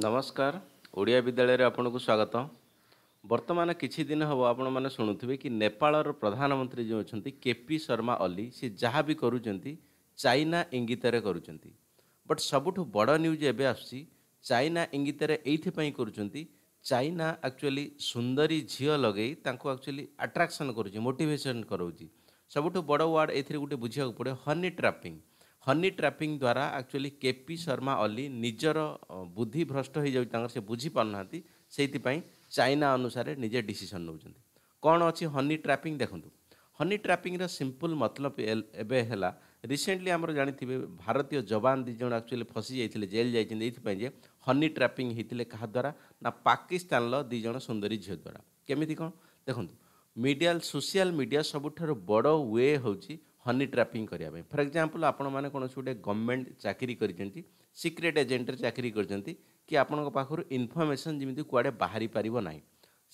ନମସ୍କାର ଓଡ଼ିଆ ବିଦ୍ୟାଳୟରେ ଆପଣଙ୍କୁ ସ୍ୱାଗତ ବର୍ତ୍ତମାନ କିଛି ଦିନ ହେବ ଆପଣମାନେ ଶୁଣୁଥିବେ କି ନେପାଳର ପ୍ରଧାନମନ୍ତ୍ରୀ ଯେଉଁ ଅଛନ୍ତି କେପି ଶର୍ମା ଅଲି ସେ ଯାହା ବି କରୁଛନ୍ତି ଚାଇନା ଇଙ୍ଗିତରେ କରୁଛନ୍ତି ବଟ୍ ସବୁଠୁ ବଡ଼ ନ୍ୟୁଜ୍ ଏବେ ଆସୁଛି ଚାଇନା ଇଙ୍ଗିତରେ ଏଇଥିପାଇଁ କରୁଛନ୍ତି ଚାଇନା ଆକ୍ଚୁଆଲି ସୁନ୍ଦରୀ ଝିଅ ଲଗାଇ ତାଙ୍କୁ ଆକ୍ଚୁଆଲି ଆଟ୍ରାକ୍ସନ୍ କରୁଛି ମୋଟିଭେସନ୍ କରାଉଛି ସବୁଠୁ ବଡ଼ ୱାର୍ଡ଼ ଏଥିରେ ଗୋଟେ ବୁଝିବାକୁ ପଡ଼େ ହନି ଟ୍ରାପିଙ୍ଗ हनी ट्रापिंग द्वारा एक्चुअली केपी शर्मा अली निजर बुद्धि भ्रष्ट हो जाऊँ से बुझीपारना से चाइना अनुसार निजे डिसीजन नौ कौन अच्छी हनी ट्रापिंग देखूँ हनी ट्रापिंग्र सिंपल मतलब एवं रिसेंटली आम जानी भारतीय जवान दिजन एक्चुअली फसी जाइए जेल जाइए ये हनी ट्रापिंग होते क्या द्वारा ना पाकिस्तान दिज सुंदरी झील द्वारा केमी कौन देखु मीडिया सोशल मीडिया सबुठ बड़ वे हूँ ହନି ଟ୍ରାପିଂ କରିବା ପାଇଁ ଫର ଏକ୍ଜାମ୍ପଲ୍ ଆପଣମାନେ କୌଣସି ଗୋଟେ ଗଭର୍ଣ୍ଣମେଣ୍ଟ ଚାକିରି କରିଛନ୍ତି ସିକ୍ରେଟ୍ ଏଜେଣ୍ଟରେ ଚାକିରି କରିଛନ୍ତି କି ଆପଣଙ୍କ ପାଖରୁ ଇନଫର୍ମେସନ୍ ଯେମିତି କୁଆଡ଼େ ବାହାରି ପାରିବ ନାହିଁ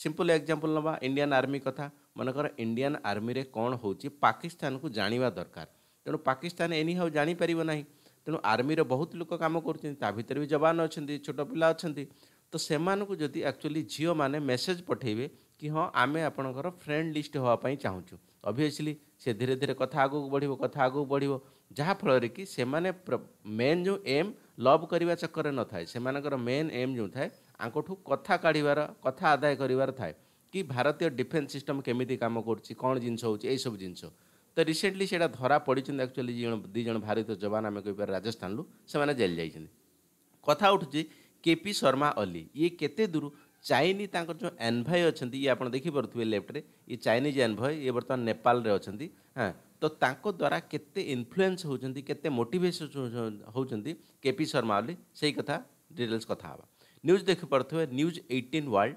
ସିମ୍ପଲ୍ ଏକ୍ଜାମ୍ପଲ୍ ନେବା ଇଣ୍ଡିଆନ୍ ଆର୍ମି କଥା ମନେକର ଇଣ୍ଡିଆନ୍ ଆର୍ମିରେ କ'ଣ ହେଉଛି ପାକିସ୍ତାନକୁ ଜାଣିବା ଦରକାର ତେଣୁ ପାକିସ୍ତାନ ଏନି ହାଉ ଜାଣିପାରିବ ନାହିଁ ତେଣୁ ଆର୍ମିର ବହୁତ ଲୋକ କାମ କରୁଛନ୍ତି ତା ଭିତରେ ବି ଯବାନ ଅଛନ୍ତି ଛୋଟ ପିଲା ଅଛନ୍ତି ତ ସେମାନଙ୍କୁ ଯଦି ଆକ୍ଚୁଆଲି ଝିଅମାନେ ମେସେଜ୍ ପଠାଇବେ କି ହଁ ଆମେ ଆପଣଙ୍କର ଫ୍ରେଣ୍ଡ ଲିଷ୍ଟ ହେବା ପାଇଁ ଚାହୁଁଛୁ ଅଭିଅସଲି ସେ ଧୀରେ ଧୀରେ କଥା ଆଗକୁ ବଢ଼ିବ କଥା ଆଗକୁ ବଢ଼ିବ ଯାହାଫଳରେ କି ସେମାନେ ମେନ୍ ଯେଉଁ ଏମ୍ ଲଭ୍ କରିବା ଚକ୍କରରେ ନଥାଏ ସେମାନଙ୍କର ମେନ୍ ଏମ୍ ଯେଉଁ ଥାଏ ଆଙ୍କଠୁ କଥା କାଢ଼ିବାର କଥା ଆଦାୟ କରିବାର ଥାଏ କି ଭାରତୀୟ ଡିଫେନ୍ସ ସିଷ୍ଟମ୍ କେମିତି କାମ କରୁଛି କ'ଣ ଜିନିଷ ହେଉଛି ଏଇସବୁ ଜିନିଷ ତ ରିସେଣ୍ଟଲି ସେଇଟା ଧରା ପଡ଼ିଛନ୍ତି ଆକ୍ଚୁଆଲି ଜଣ ଦୁଇ ଜଣ ଭାରତୀୟ ଯବାନ ଆମେ କହିପାରିବା ରାଜସ୍ଥାନରୁ ସେମାନେ ଜେଲ୍ ଯାଇଛନ୍ତି କଥା ଉଠୁଛି କେପି ଶର୍ମା ଅଲି ଇଏ କେତେ ଦୂର ଚାଇନି ତାଙ୍କର ଯେଉଁ ଏନ୍ଭୟ ଅଛନ୍ତି ଇଏ ଆପଣ ଦେଖିପାରୁଥିବେ ଲେଫ୍ଟରେ ଇଏ ଚାଇନିଜ୍ ଏନ୍ଭୟ ଇଏ ବର୍ତ୍ତମାନ ନେପାଳରେ ଅଛନ୍ତି ହଁ ତ ତାଙ୍କ ଦ୍ୱାରା କେତେ ଇନଫ୍ଲୁଏନ୍ସ ହେଉଛନ୍ତି କେତେ ମୋଟିଭେସନ୍ ହେଉଛନ୍ତି କେ ପି ଶର୍ମା ବୋଲି ସେଇ କଥା ଡିଟେଲ୍ସ କଥା ହେବା ନ୍ୟୁଜ୍ ଦେଖିପାରୁଥିବେ news eighteen world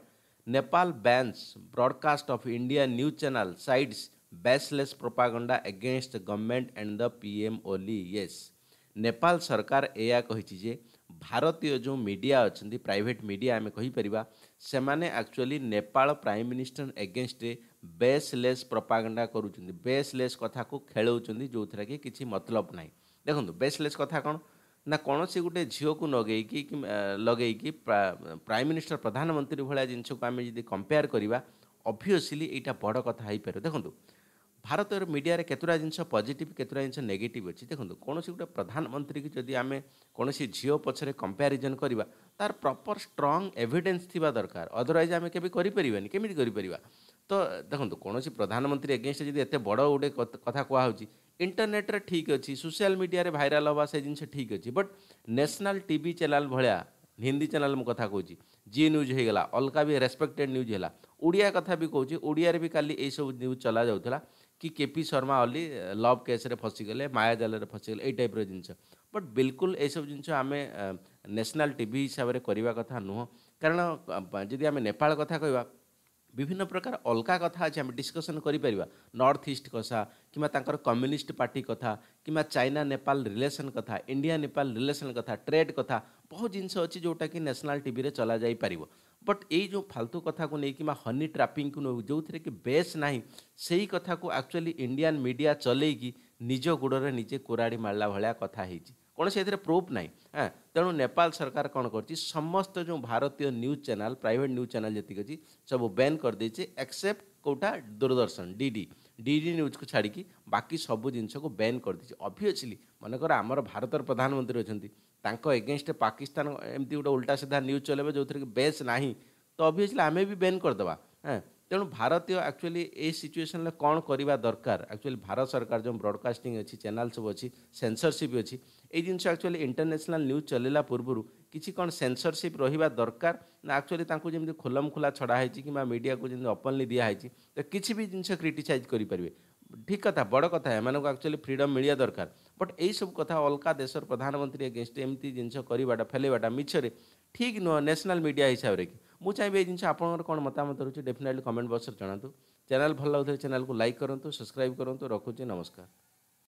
Nepal bans broadcast of India news channel cites baseless propaganda against government and the P M Oli yes Nepal ସରକାର ଏହା କହିଛି ଯେ ଭାରତୀୟ ଯେଉଁ ମିଡ଼ିଆ ଅଛନ୍ତି ପ୍ରାଇଭେଟ୍ ମିଡ଼ିଆ ଆମେ କହିପାରିବା ସେମାନେ ଆକ୍ଚୁଆଲି ନେପାଳ ପ୍ରାଇମ୍ ମିନିଷ୍ଟର ଏଗେନଷ୍ଟରେ ବେସ୍ଲେସ୍ ପ୍ରପାଗେଣ୍ଡା କରୁଛନ୍ତି ବେସ୍ଲେସ୍ କଥାକୁ ଖେଳଉଛନ୍ତି ଯେଉଁଥିରେ କି କିଛି ମତଲବ ନାହିଁ ଦେଖନ୍ତୁ ବେସ୍ଲେସ୍ କଥା କ'ଣ ନା କୌଣସି ଗୋଟେ ଝିଅକୁ ଲଗେଇକି ଲଗେଇକି ପ୍ରାଇମ୍ ମିନିଷ୍ଟର ପ୍ରଧାନମନ୍ତ୍ରୀ ଭଳିଆ ଜିନିଷକୁ ଆମେ ଯଦି କମ୍ପେୟାର କରିବା ଅବଭିୟସ୍ଲି ଏଇଟା ବଡ଼ କଥା ହେଇପାରିବ ଦେଖନ୍ତୁ ଭାରତର ମିଡ଼ିଆରେ କେତେଟା ଜିନିଷ ପଜିଟିଭ୍ କେତେଟା ଜିନିଷ ନେଗେଟିଭ୍ ଅଛି ଦେଖନ୍ତୁ କୌଣସି ଗୋଟେ ପ୍ରଧାନମନ୍ତ୍ରୀକି ଯଦି ଆମେ କୌଣସି ଝିଅ ପଛରେ କମ୍ପାରିଜନ୍ କରିବା ତାର ପ୍ରପର୍ ଷ୍ଟ୍ରଙ୍ଗ ଏଭିଡେନ୍ସ ଥିବା ଦରକାର ଅଦରୱାଇଜ୍ ଆମେ କେବେ କରିପାରିବାନି କେମିତି କରିପାରିବା ତ ଦେଖନ୍ତୁ କୌଣସି ପ୍ରଧାନମନ୍ତ୍ରୀ ଏଗେନଷ୍ଟ ଯଦି ଏତେ ବଡ଼ ଗୋଟେ କଥା କୁହାହେଉଛି ଇଣ୍ଟରନେଟ୍ରେ ଠିକ୍ ଅଛି ସୋସିଆଲ ମିଡ଼ିଆରେ ଭାଇରାଲ୍ ହେବା ସେ ଜିନିଷ ଠିକ୍ ଅଛି ବଟ୍ ନ୍ୟାସନାଲ୍ ଟିଭି ଚ୍ୟାନେଲ୍ ଭଳିଆ ହିନ୍ଦୀ ଚ୍ୟାନେଲ୍ ମୁଁ କଥା କହୁଛି ଜି ନ୍ୟୁଜ୍ ହେଇଗଲା ଅଲଗା ବି ରେସ୍ପେକ୍ଟେଡ୍ ନ୍ୟୁଜ୍ ହେଲା ଓଡ଼ିଆ କଥା ବି କହୁଛି ଓଡ଼ିଆରେ ବି କାଲି ଏଇସବୁ ନ୍ୟୁଜ୍ ଚଲାଯାଉଥିଲା କି K P Sharma Oli love କେସ୍ରେ ଫସିଗଲେ ମାୟା ଜାଲରେ ଫସିଗଲେ ଏଇ ଟାଇପ୍ର ଜିନିଷ ବଟ୍ ବିଲକୁଲ ଏସବୁ ଜିନିଷ ଆମେ ନ୍ୟାସନାଲ୍ ଟିଭି ହିସାବରେ କରିବା କଥା ନୁହଁ କାରଣ ଯଦି ଆମେ ନେପାଳ କଥା କହିବା ବିଭିନ୍ନ ପ୍ରକାର ଅଲଗା କଥା ଅଛି ଆମେ ଡିସ୍କସନ୍ କରିପାରିବା ନର୍ଥ ଇଷ୍ଟ କଥା କିମ୍ବା ତାଙ୍କର କମ୍ୟୁନିଷ୍ଟ ପାର୍ଟି କଥା କିମ୍ବା ଚାଇନା ନେପାଳ ରିଲେସନ୍ କଥା ଇଣ୍ଡିଆ ନେପାଳ ରିଲେସନ୍ କଥା ଟ୍ରେଡ୍ କଥା ବହୁତ ଜିନିଷ ଅଛି ଯେଉଁଟାକି ନ୍ୟାସନାଲ୍ ଟିଭିରେ ଚଲାଯାଇପାରିବ बट यही जो फालतू कथा को लेकिन हनी ट्रापिंग को जो थे कि बेस ना से ही कथा को एक्चुअली इंडियान मीडिया चलैकी निज गोड़े निजे कोराड़ी मारा भाया कथा कौन से प्रूफ ना हाँ तेणु नेपाल सरकार कौन कर समस्त जो भारतीय news channel private news channel जी अच्छी सब बैन करदे एक्सेप्ट कौटा दूरदर्शन डीडी डीडी न्यूज को छाड़ी बाकी सब जिनस को बैन करदे अभियसली मनकर आमर भारत प्रधानमंत्री अच्छा ତାଙ୍କ ଏଗେନଷ୍ଟ ପାକିସ୍ତାନ ଏମିତି ଗୋଟେ ଓଲଟା ସିଧା ନ୍ୟୁଜ୍ ଚଲେଇବେ ଯେଉଁଥିରେ କି ବେସ୍ ନାହିଁ ତ ଅଭିଅସ୍ଲି ଆମେ ବି ବେନ୍ କରିଦେବା ହଁ ତେଣୁ ଭାରତୀୟ ଆକ୍ଚୁଆଲି ଏଇ ସିଚୁଏସନ୍ରେ କ'ଣ କରିବା ଦରକାର ଆକ୍ଚୁଆଲି ଭାରତ ସରକାର ଯେଉଁ ବ୍ରଡ଼କାଷ୍ଟିଂ ଅଛି ଚ୍ୟାନେଲ୍ ସବୁ ଅଛି ସେନ୍ସରସିପ୍ ଅଛି ଏଇ ଜିନିଷ ଆକ୍ଚୁଆଲି ଇଣ୍ଟରନ୍ୟାସନାଲ୍ ନ୍ୟୁଜ୍ ଚଲେଇଲା ପୂର୍ବରୁ କିଛି କ'ଣ ସେନ୍ସରସିପ୍ ରହିବା ଦରକାର ନା ଆକ୍ଚୁଆଲି ତାଙ୍କୁ ଯେମିତି ଖୋଲମ ଖୋଲା ଛଡ଼ା ହେଇଛି କିମ୍ବା ମିଡ଼ିଆକୁ ଯେମିତି ଓପନଲି ଦିଆହେଇଛି ତ କିଛି ବି ଜିନିଷ କ୍ରିଟିସାଇଜ୍ କରିପାରିବେ ଠିକ୍ କଥା ବଡ଼ କଥା ଏମାନଙ୍କୁ ଆକ୍ଚୁଆଲି ଫ୍ରିଡ଼ମ୍ ମିଳିବା ଦରକାର ବଟ୍ ଏଇସବୁ କଥା ଅଲଗା ଦେଶର ପ୍ରଧାନମନ୍ତ୍ରୀ ଏଗେନଷ୍ଟ ଏମିତି ଜିନିଷ କରିବାଟା ଫେଲେଇବାଟା ମିଛରେ ଠିକ୍ ନୁହଁ ନ୍ୟାସନାଲ୍ ମିଡ଼ିଆ ହିସାବରେ କି ମୁଁ ଚାହିଁବି ଏଇ ଜିନିଷ ଆପଣଙ୍କର କ'ଣ ମତାମତ ରହୁଛି ଡେଫିନେଟଲି କମେଣ୍ଟ ବକ୍ସରେ ଜଣାନ୍ତୁ ଚ୍ୟାନେଲ୍ ଭଲ ଲାଗୁଥିଲେ ଚ୍ୟାନେଲ୍କୁ ଲାଇକ୍ କରନ୍ତୁ ସବସ୍କ୍ରାଇବ୍ କରନ୍ତୁ ରଖୁଛି ନମସ୍କାର